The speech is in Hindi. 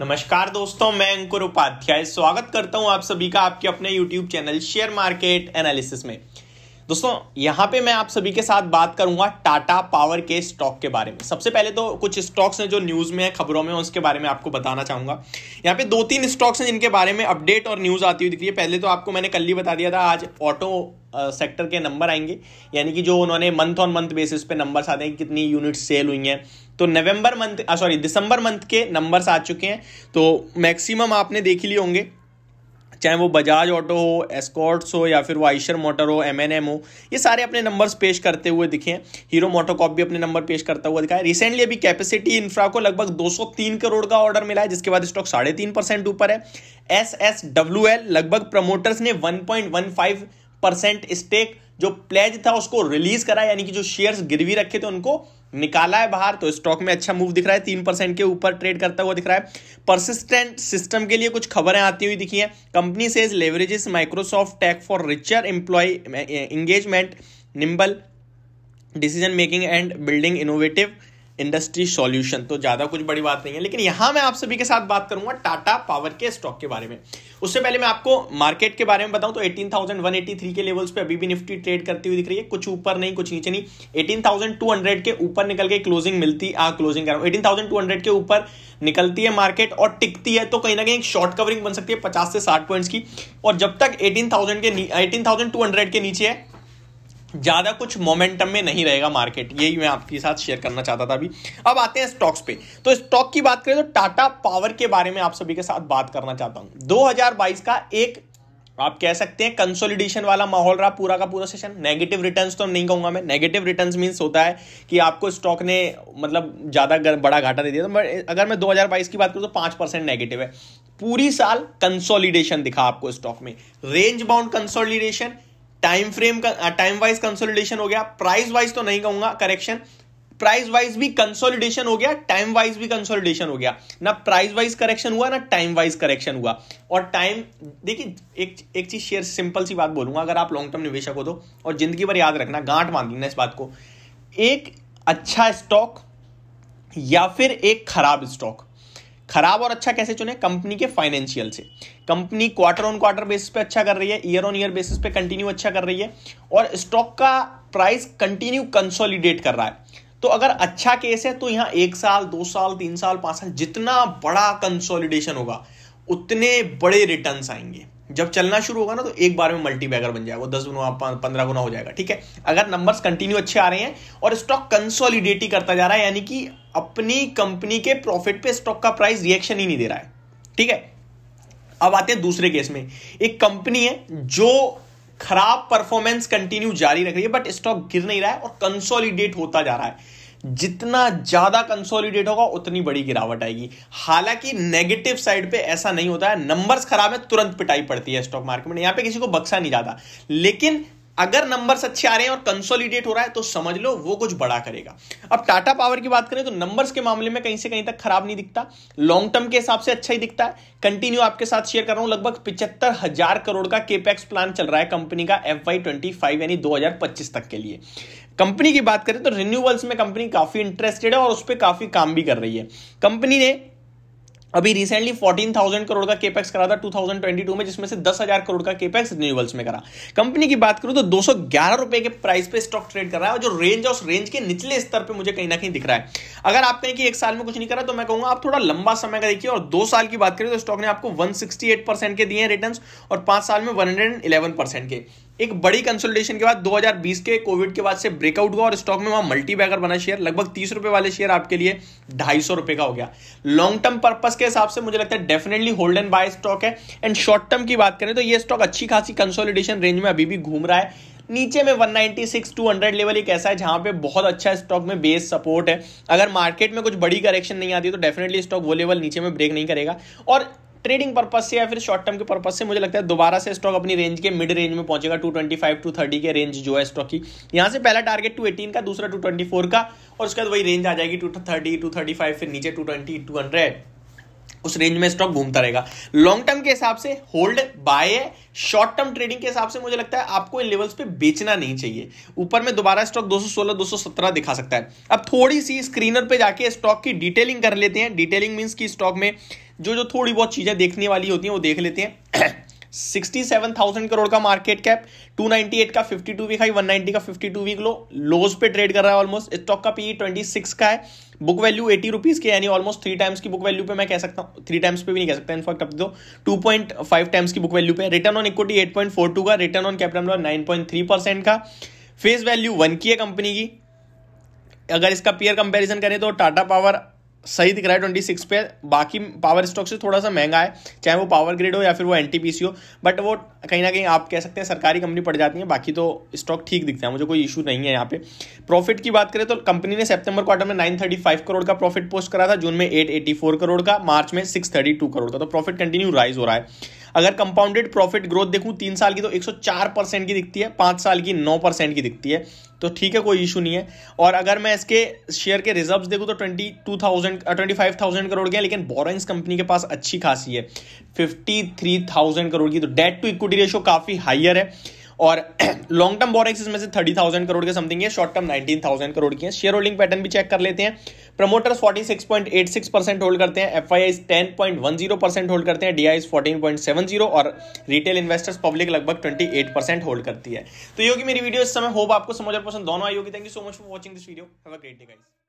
नमस्कार दोस्तों मैं अंकुर उपाध्याय स्वागत करता हूं आप सभी का आपके अपने YouTube channel share market analysis में दोस्तों यहां पे मैं आप सभी के साथ बात करूंगा टाटा पावर के स्टॉक के बारे में सबसे पहले तो कुछ स्टॉक्स हैं जो न्यूज में है खबरों में उसके बारे में आपको बताना चाहूंगा यहाँ पे दो तीन स्टॉक्स हैं जिनके बारे में अपडेट और न्यूज आती हुई दिख रही है पहले तो आपको मैंने कल ही बता दिया था आज ऑटो सेक्टर के नंबर आएंगे यानी कि जो उन्होंने मंथ ऑन मंथ बेसिस पे नंबर्स आते हैं कितनी यूनिट सेल हुई हैं तो नवंबर मंथ सॉरी दिसंबर मंथ के नंबर्स आ चुके हैं तो मैक्सिमम आपने देख लिए होंगे चाहे वो बजाज ऑटो हो एस्कॉर्ट्स हो या फिर वो आइशर मोटर हो एम हो ये सारे अपने नंबर्स पेश करते हुए दिखे हैं हीरो मोटोकॉप भी अपने नंबर पेश करता हुआ दिखाया रिसेंटली अभी कैपेसिटी इंफ्रा को लगभग 203 करोड़ का ऑर्डर मिला है जिसके बाद स्टॉक साढ़े तीन परसेंट ऊपर है एस एस डब्ल्यू एल लगभग प्रमोटर्स ने one point one five percent stake जो प्लेज था उसको रिलीज करा यानी कि जो शेयर्स गिरवी रखे थे उनको निकाला है बाहर तो स्टॉक में अच्छा मूव दिख रहा है तीन परसेंट के ऊपर ट्रेड करता हुआ दिख रहा है परसिस्टेंट सिस्टम के लिए कुछ खबरें आती हुई दिखी हैं company says leverages Microsoft tech for richer employee engagement nimble decision making and building innovative industry solution तो ज़्यादा कुछ बड़ी बात नहीं है लेकिन यहां मैं आप सभी के साथ बात करूंगा टाटा पावर के स्टॉक के बारे में उससे पहले मैं आपको मार्केट के बारे में बताऊं तो 18,183 के लेवल्स पे अभी भी निफ्टी ट्रेड करती हुई दिख रही है कुछ ऊपर नहीं कुछ नीचे नहीं 18,200 के ऊपर निकल के क्लोजिंग मिलती आ क्लोजिंग कर रहा हूँ एटीन के ऊपर निकलती है मार्केट और टिकती है तो कहीं ना कहीं एक शॉर्ट कवरिंग बन सकती है पचास से साठ पॉइंट्स की और जब तक एटीन के एटीन के नीचे है ज़्यादा कुछ मोमेंटम में नहीं रहेगा मार्केट यही मैं आपके साथ शेयर करना चाहता था अभी अब आते हैं स्टॉक्स पे तो स्टॉक की बात करें तो टाटा पावर के बारे में आप सभी के साथ बात करना चाहता हूं 2022 का एक आप कह सकते हैं कंसोलिडेशन वाला माहौल रहा पूरा का पूरा सेशन नेगेटिव रिटर्न्स तो नहीं कहूंगा मैं नेगेटिव रिटर्न्स मींस होता है कि आपको स्टॉक ने मतलब ज़्यादा बड़ा घाटा दे दिया तो अगर मैं 2022 की बात करूँ तो पांच परसेंट नेगेटिव है पूरी साल कंसोलिडेशन दिखा आपको स्टॉक में range bound consolidation time frame का टाइम वाइज कंसोलिडेशन हो गया प्राइस वाइज तो नहीं कहूंगा करेक्शन प्राइस वाइज भी कंसोलिडेशन हो गया टाइम वाइज भी कंसोलिडेशन हो गया ना प्राइस वाइज करेक्शन हुआ ना टाइम वाइज करेक्शन हुआ और टाइम देखिए एक एक चीज शेयर सिंपल सी बात बोलूंगा अगर आप लॉन्ग टर्म निवेशक हो तो और जिंदगी भर याद रखना गांठ बांध लेना इस बात को एक अच्छा स्टॉक या फिर एक खराब स्टॉक खराब और अच्छा कैसे चुने कंपनी के फाइनेंशियल से company quarter on quarter basis पे अच्छा कर रही है ईयर ऑन ईयर बेसिस पे कंटिन्यू अच्छा कर रही है और स्टॉक का प्राइस कंटिन्यू कंसोलिडेट कर रहा है तो अगर अच्छा केस है तो यहाँ एक साल दो साल तीन साल पांच साल जितना बड़ा कंसोलिडेशन होगा उतने बड़े रिटर्न आएंगे जब चलना शुरू होगा ना तो एक बार में मल्टी बैगर बन जाएगा दस गुना पंद्रह गुना हो जाएगा ठीक है अगर नंबर्स कंटिन्यू अच्छे आ रहे हैं और स्टॉक कंसोलिडेट ही करता जा रहा है यानी कि अपनी कंपनी के प्रॉफिट पे स्टॉक का प्राइस रिएक्शन ही नहीं दे रहा है ठीक है अब आते हैं दूसरे केस में एक कंपनी है जो खराब परफॉर्मेंस कंटिन्यू जारी रख रही है बट स्टॉक गिर नहीं रहा है और कंसोलिडेट होता जा रहा है जितना ज्यादा कंसोलिडेट होगा उतनी बड़ी गिरावट आएगी हालांकि नेगेटिव साइड पे ऐसा नहीं होता है नंबर्स खराब है तुरंत पिटाई पड़ती है स्टॉक मार्केट में यहां पे किसी को बक्सा नहीं जाता लेकिन अगर नंबर्स अच्छे आ रहे हैं और कंसोलिडेट हो रहा है तो समझ लो वो कुछ बड़ा करेगा अब टाटा पावर की बात करें तो नंबर्स के मामले में कहीं से कहीं तक खराब नहीं दिखता लॉन्ग टर्म के हिसाब से अच्छा ही दिखता है कंटिन्यू आपके साथ शेयर कर रहा हूं लगभग पिछहत्तर हजार करोड़ का केपेक्स प्लान चल रहा है कंपनी का एफ वाई ट्वेंटी फाइव यानी दो हजार पच्चीस तक के लिए कंपनी की बात करें तो रिन्यूअल्स में कंपनी काफी इंटरेस्टेड है और उस पर काफी काम भी कर रही है कंपनी ने अभी रिसेंटली 14,000 करोड़ का केपेक्स करा था 2022 में जिसमें से 10,000 करोड़ का केपेक्स रिन्यूबल्स में करा कंपनी की बात करूं तो दो रुपए के प्राइस पे स्टॉक ट्रेड कर रहा है और जो रेंज है उस रेंज के निचले स्तर पे मुझे कहीं ना कहीं दिख रहा है अगर आप कहें कि एक साल में कुछ नहीं करा तो मैं कहूंगा आप थोड़ा लंबा समय का देखिए और दो साल की बात करें तो स्टॉक ने आपको वन के दिए रिटर्न और पांच साल में वन के एक बड़ी कंसोलिडेशन के बाद 2020 के कोविड के बाद से ब्रेकआउट हुआ और स्टॉक में वहां मल्टीबैगर बना शेयर लगभग तीस रुपए वाले शेयर आपके लिए ढाई सौ रुपए का हो गया लॉन्ग टर्म पर्पस के हिसाब से मुझे लगता है definitely hold and buy stock है एंड शॉर्ट टर्म की बात करें तो ये स्टॉक अच्छी खासी कंसोलिडेशन रेंज में अभी भी घूम रहा है नीचे में 196 200 लेवल एक ऐसा है जहां पे बहुत अच्छा स्टॉक में बेस सपोर्ट है अगर मार्केट में कुछ बड़ी करेक्शन नहीं आती तो डेफिनेटली स्टॉक वो लेवल नीचे में ब्रेक नहीं करेगा और ट्रेडिंग पर्पज से या फिर शॉर्ट टर्म के पर्पज से मुझे लगता है दोबारा से स्टॉक अपनी रेंज के मिड रेंज में पहुंचेगा 225 230 के रेंज जो है स्टॉक की यहाँ से पहला टारगेट 218 का दूसरा 224 का और उसके बाद वही रेंज आ जाएगी 230 235 फिर नीचे 220 200 उस रेंज में स्टॉक घूमता रहेगा लॉन्ग टर्म के हिसाब से होल्ड बाय है शॉर्ट टर्म ट्रेडिंग के हिसाब से मुझे लगता है आपको इन लेवल्स पे बेचना नहीं चाहिए ऊपर में दोबारा स्टॉक 216 217 दिखा सकता है अब थोड़ी सी स्क्रीनर पे जाके स्टॉक की डिटेलिंग कर लेते हैं डिटेलिंग मीन्स की स्टॉक में जो जो थोड़ी बहुत चीज़ें देखने वाली होती है वो देख लेते हैं 67,000 करोड़ का मार्केट कैप 298 का 52 वीक हाई 190 का 52 वीक लो लोज पे ट्रेड कर रहा है ऑलमोस्ट स्टॉक का पीई 26 e का है बुक वैल्यू एटी रुपीज के यानी ऑलमोस्ट थ्री टाइम्स की बुक वैल्यू पे मैं कह सकता हूँ थ्री टाइम्स पे भी नहीं कह सकता इनफॉर्ट अब दो टू पॉइंट फाइव टाइम्स की बुक वैल्यू पे return on equity eight point four two का return on capital nine point three percent का फेस वैल्यू वन की है कंपनी की अगर इसका पेयर कंपेरिजन करें तो टाटा पावर सही दिख रहा है ट्वेंटी सिक्स पे बाकी पावर स्टॉक से थोड़ा सा महंगा है चाहे वो पावर ग्रिड हो या फिर वो एन हो बट वो कहीं ना कहीं आप कह सकते हैं सरकारी कंपनी पड़ जाती है बाकी तो स्टॉक ठीक दिखता है मुझे कोई इशू नहीं है यहाँ पे प्रॉफिट की बात करें तो कंपनी ने सितंबर क्वार्टर में 935 करोड़ का प्रॉफिट पोस्ट करा था जून में 884 करोड़ का मार्च में 632 करोड़ का तो प्रॉफिट कंटिन्यू राइज हो रहा है अगर कंपाउंडेड प्रॉफिट ग्रोथ देखूं तीन साल की तो 104 परसेंट की दिखती है पाँच साल की 9 परसेंट की दिखती है तो ठीक है कोई इशू नहीं है और अगर मैं इसके शेयर के रिजर्व्स देखूं तो twenty two thousand twenty five thousand crore के हैं लेकिन बोरोइंग्स कंपनी के पास अच्छी खासी है फिफ्टी थ्री थाउजेंड करोड़ की तो डेट टू इक्विटी रेशो काफ़ी हाइयर है और लॉन्ग टर्म बोरेक्स इसमें से थर्टी थाउजेंड करोड़ के समथिंग है short term nineteen thousand crore की है शेयर होल्डिंग पैटर्न भी चेक कर लेते हैं promoters forty six point eight six percent hold करते हैं F I ten point one zero percent hold करते हैं D I fourteen point seven zero और रिटेल इन्वेस्टर्स पब्लिक लगभग ट्वेंटी एट परसेंट होल्ड करती है तो योगी मेरी वीडियो इस समय होप आपको समझ और पसंद दोनों आई होगी thank you so much for watching this video have a great day guys